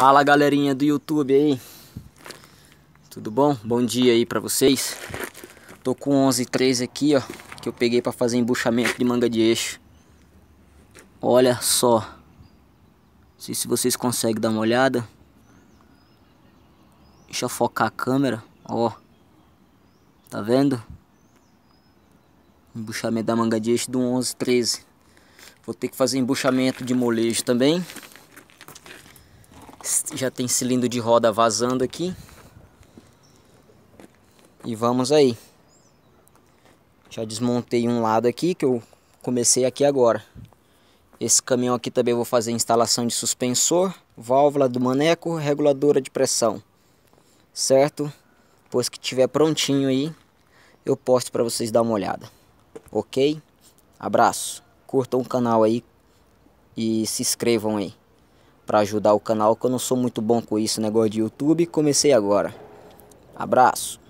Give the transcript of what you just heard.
Fala galerinha do YouTube aí. Tudo bom? Bom dia aí pra vocês. Tô com 11.3 aqui, ó, que eu peguei pra fazer embuchamento de manga de eixo. Olha só. Não sei se vocês conseguem dar uma olhada. Deixa eu focar a câmera, ó. Tá vendo? Embuchamento da manga de eixo do 11.13. Vou ter que fazer embuchamento de molejo também. Já tem cilindro de roda vazando aqui. E vamos aí. Já desmontei um lado aqui que eu comecei aqui agora. Esse caminhão aqui também vou fazer instalação de suspensor, válvula do maneco, reguladora de pressão. Certo? Depois que tiver prontinho aí, eu posto para vocês dar uma olhada. Ok? Abraço. Curtam o canal aí e se inscrevam aí para ajudar o canal, que eu não sou muito bom com isso, negócio né, de YouTube. Comecei agora. Abraço.